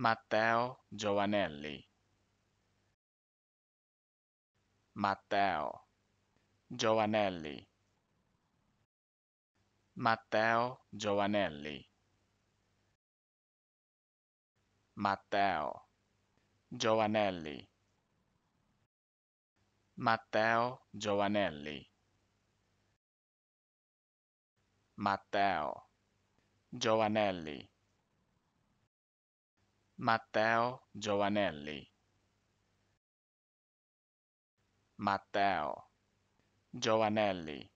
Matteo Giovanelli Matteo Giovanelli Matteo Giovanelli Matteo Giovanelli Matteo Giovanelli Matteo Giovanelli Matteo Giovanelli Matteo Giovanelli